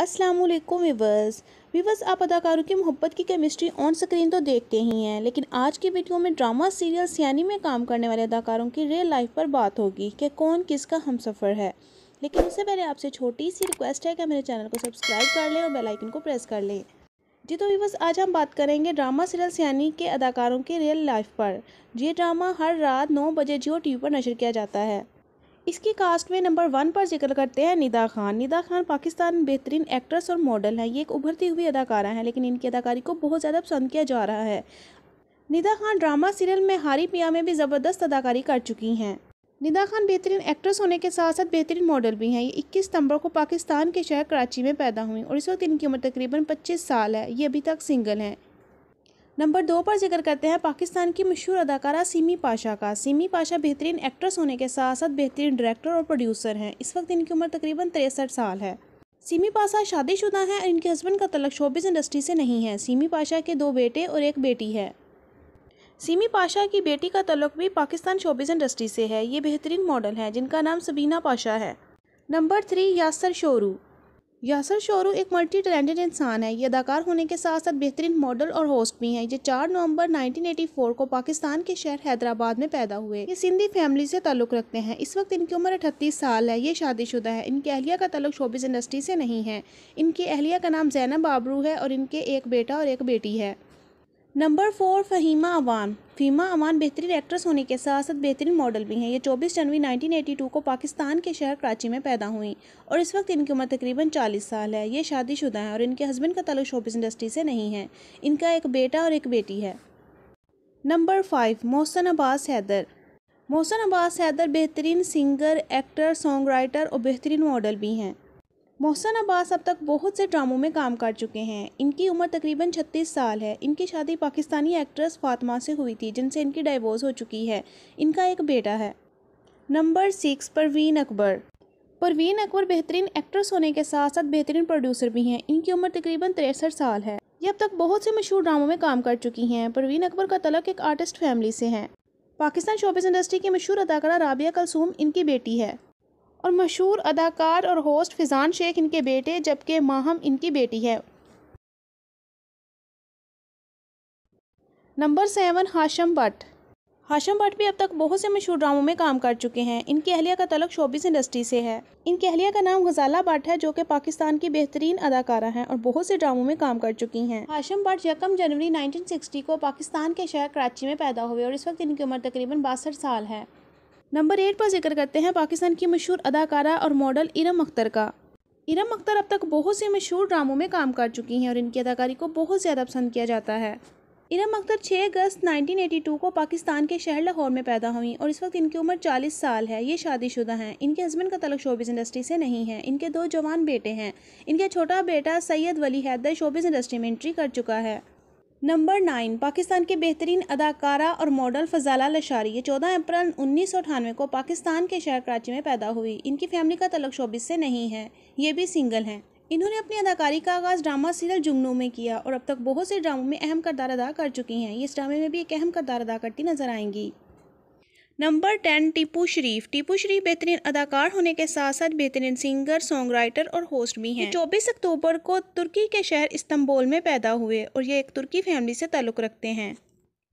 अस्सलाम वालेकुम weavers viewers आप अदाकारों की मोहब्बत की केमिस्ट्री ऑन स्क्रीन तो देखते ही हैं लेकिन आज की वीडियो में ड्रामा सीरियल सियानी में काम करने वाले अदाकारों की रियल लाइफ पर बात होगी कि कौन किसका हम सफ़र है लेकिन उससे पहले आपसे छोटी सी रिक्वेस्ट है कि मेरे चैनल को सब्सक्राइब कर लें और बेलाइकन को प्रेस कर लें जी तो विवर्स आज हम बात करेंगे ड्रामा सीरियल सियानी के अदाकारों की रियल लाइफ पर ये ड्रामा हर रात नौ बजे जियो टी पर नशर किया जाता है इसकी कास्ट में नंबर वन पर जिक्र करते हैं निदा खान निदा खान पाकिस्तान बेहतरीन एक्ट्रेस और मॉडल हैं ये एक उभरती हुई अदाकारा हैं लेकिन इनकी अदाकारी को बहुत ज़्यादा पसंद किया जा रहा है निदा खान ड्रामा सीरियल में हारी पिया में भी ज़बरदस्त अदाकारी कर चुकी हैं निदा खान बेहतरीन एक्ट्रेस होने के साथ साथ बेहतरीन मॉडल भी हैं ये इक्कीस सितंबर को पाकिस्तान के शहर कराची में पैदा हुई और इस वक्त इनकी उम्र तकरीबन पच्चीस साल है ये अभी तक सिंगल हैं नंबर दो पर जिक्र करते हैं पाकिस्तान की मशहूर अदाकारा सीमी पाशा का सीमी पाशा बेहतरीन एक्ट्रेस होने के साथ साथ बेहतरीन डायरेक्टर और प्रोड्यूसर हैं इस वक्त इनकी उम्र तकरीबन तिरसठ साल है सीमी पाशा शादीशुदा हैं और इनके हस्बैंड का तलक शोबिस इंडस्ट्री से नहीं है सीमी पाशा के दो बेटे और एक बेटी है सीमी पाशा की बेटी का तलक भी पाकिस्तान शोबिस इंडस्ट्री से है ये बेहतरीन मॉडल हैं जिनका नाम सबीना पाशा है नंबर थ्री यासर शोरू यासर शोरू एक मल्टी टैलेंटेड इंसान है ये अदाकार होने के साथ साथ बेहतरीन मॉडल और होस्ट भी हैं ये 4 नवंबर 1984 को पाकिस्तान के शहर हैदराबाद में पैदा हुए ये सिंधी फैमिली से ताल्लुक़ रखते हैं इस वक्त इनकी उम्र अठतीस साल है ये शादीशुदा है इनकी अहलिया का तल्लु शोबिस इंडस्ट्री से नहीं है इनकी अहलिया का नाम जैनब आबरू है और इनके एक बेटा और एक बेटी है नंबर फोर फ़हीमा अवान फ़ीमा अवान बेहतरीन एक्ट्रेस होने के साथ साथ बेहतरीन मॉडल भी हैं ये 24 जनवरी 1982 को पाकिस्तान के शहर कराची में पैदा हुई और इस वक्त इनकी उम्र तकरीबन 40 साल है ये शादीशुदा हैं और इनके हस्बैंड का तल्लु शोबिस इंडस्ट्री से नहीं है इनका एक बेटा और एक बेटी है नंबर फाइव मोहसन अब्बास हैदर मोहसन अब्बास हैदर बेहतरीन सिंगर एक्टर सॉन्ग राइटर और बेहतरीन मॉडल भी हैं मोहसन अब्बास अब तक बहुत से ड्रामों में काम कर चुके हैं इनकी उम्र तकरीबन 36 साल है इनकी शादी पाकिस्तानी एक्ट्रेस फातिमा से हुई थी जिनसे इनकी डाइवोर्स हो चुकी है इनका एक बेटा है नंबर सिक्स परवीन अकबर परवीन अकबर बेहतरीन एक्ट्रेस होने के साथ साथ बेहतरीन प्रोड्यूसर भी हैं इनकी उम्र तकरीबन तिरसठ साल है ये अब तक बहुत से मशहूर ड्रामों में काम कर चुकी हैं परवीन अकबर का तलक एक आर्टिस्ट फैमिली से हैं पाकिस्तान शोबिस इंडस्ट्री की मशहूर अदाकारा राबिया कलसूम इनकी बेटी है और मशहूर अदाकार और होस्ट फिजान शेख इनके बेटे जबकि माहम इनकी बेटी है नंबर सेवन हाशम भट्ट हाशम भट्ट भी अब तक बहुत से मशहूर ड्रामों में काम कर चुके हैं इनकी अहलिया का तलक शोबिस इंडस्ट्री से है इनकी अहलिया का नाम गजाला भट्ट है जो कि पाकिस्तान की बेहतरीन अदाकारा हैं और बहुत से ड्रामों में काम कर चुकी हैं हाशम भट्ट यकम जनवरी 1960 को पाकिस्तान के शहर कराची में पैदा हुए और इस वक्त इनकी उम्र तकरीबन बासठ साल है नंबर एट पर जिक्र करते हैं पाकिस्तान की मशहूर अदाकारा और मॉडल इरम अख्तर का इरम अख्तर अब तक बहुत से मशहूर ड्रामों में काम कर चुकी हैं और इनकी अदाकारी को बहुत ज़्यादा पसंद किया जाता है इरम अख्तर 6 अगस्त 1982 को पाकिस्तान के शहर लाहौर में पैदा हुई और इस वक्त इनकी उम्र 40 साल है ये शादीशुदा हैं इनके हस्बैंड का तलक शोबिस इंडस्ट्री से नहीं है इनके दो जवान बेटे हैं इनका छोटा बेटा सैयद वली हैदर शोबिस इंडस्ट्री में एंट्री कर चुका है नंबर नाइन पाकिस्तान के बेहतरीन अदाकारा और मॉडल फजाला लशारी ये चौदह अप्रैल उन्नीस को पाकिस्तान के शहर कराची में पैदा हुई इनकी फैमिली का तलक शोबिस से नहीं है ये भी सिंगल हैं इन्होंने अपनी अदाकारी का आगाज़ ड्रामा सीरियल जुगनू में किया और अब तक बहुत से ड्रामों में अहम करदार अदा कर चुकी हैं इस ड्रामे में भी एक अहम करदार अदा करती नजर आएंगी नंबर टेन टीपू शरीफ टीपू शरीफ बेहतरीन अदाकार होने के साथ साथ बेहतरीन सिंगर सॉन्ग राइटर और होस्ट भी हैं चौबीस अक्टूबर को तुर्की के शहर इस्तंबोल में पैदा हुए और ये एक तुर्की फैमिली से ताल्लुक़ रखते हैं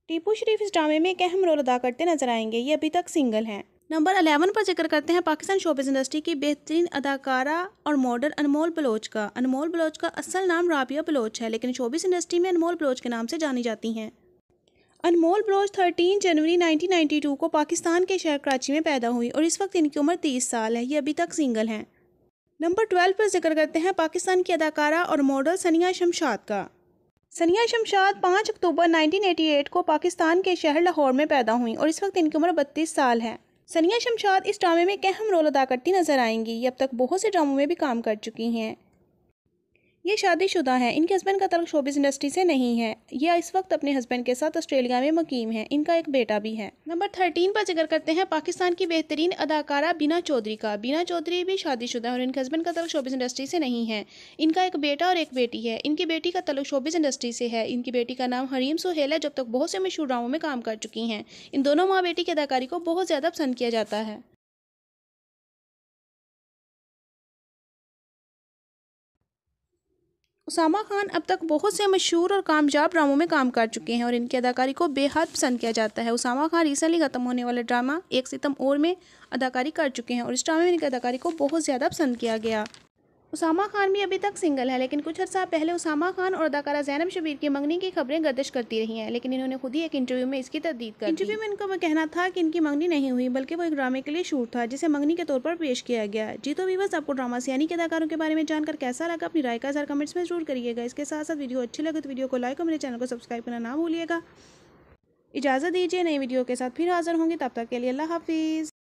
टीपू शरीफ इस ड्रामे में एक अहम रोल अदा करते नजर आएंगे ये अभी तक सिंगल हैं नंबर अलेवन पर जिक्र करते हैं पाकिस्तान शोबिस इंडस्ट्री की बेहतरीन अदाकारा और मॉडल अनमोल बलोच का अनमोल बलोच का असल नाम राबिया बलोच है लेकिन शोबिस इंडस्ट्री में अनमोल बलोच के नाम से जानी जाती हैं अनमोल ब्रोज 13 जनवरी 1992 को पाकिस्तान के शहर कराची में पैदा हुई और इस वक्त इनकी उम्र 30 साल है ये अभी तक सिंगल हैं नंबर ट्वेल्व पर जिक्र करते हैं पाकिस्तान की अदाकारा और मॉडल सनिया शमशाद का सनिया शमशाद 5 अक्टूबर 1988 को पाकिस्तान के शहर लाहौर में पैदा हुई और इस वक्त इनकी उम्र बत्तीस साल है सनिया शमशाद इस ड्रामे में एक अहम रोल अदा करती नजर आएंगी ये अब तक बहुत से ड्रामों में भी काम कर चुकी हैं ये शादीशुदा हैं इनके हस्बैंड का तल्क शोबिस इंडस्ट्री से नहीं है यह इस वक्त अपने हस्बैंड के साथ ऑस्ट्रेलिया में मुकीम है इनका एक बेटा भी है नंबर थर्टीन पर जिक्र करते हैं पाकिस्तान की बेहतरीन अदाकारा बीना चौधरी का बीना चौधरी भी शादीशुदा है और इनके हस्बैंड का तल्क शोबिस इंडस्ट्री से नहीं है इनका एक बेटा और एक बेटी है इनकी बेटी का तल्क शोबिस इंडस्ट्री से है इनकी बेटी का नाम हरीम सुहेल है जब तक बहुत से मशहूर ड्रामों में काम कर चुकी हैं इन दोनों माँ बेटी की अदाकारी को बहुत ज़्यादा पसंद किया जाता है उसामा खान अब तक बहुत से मशहूर और कामयाब ड्रामों में काम कर चुके हैं और इनकी अदाकारी को बेहद पसंद किया जाता है उसामा खान रिसेंटली ख़त्म होने वाला ड्रामा एक सितम और में अदाकारी कर चुके हैं और इस ड्रामे में इनकी अदाकारी को बहुत ज़्यादा पसंद किया गया उसामा खान भी अभी तक सिंगल है लेकिन कुछ अर्सा पहले उसामा खान और अदाकारा जैनब शबीर की मंगनी की खबरें गर्दिश करती रही हैं लेकिन इन्होंने खुद ही एक इंटरव्यू में इसकी तरदीद कर इंटरव्यू में इनका कहना था कि इनकी मंगनी नहीं हुई बल्कि वो एक ड्रामे के लिए शूट था जिसे मंगनी के तौर पर पेश किया गया जी तो वीवर्स आपको ड्रामा सियानी के अदाकारों के बारे में जानकर कैसा लगा अपनी राय का सर कमेंट्स में जरूर करिएगा इसके साथ साथ वीडियो अच्छी लगे तो वीडियो को लाइक और मेरे चैनल को सब्सक्राइब करना ना भूलिएगा इजाज़त दीजिए नई वीडियो के साथ फिर हाजिर होंगे तब तक के लिए अल्लाह हाफिज़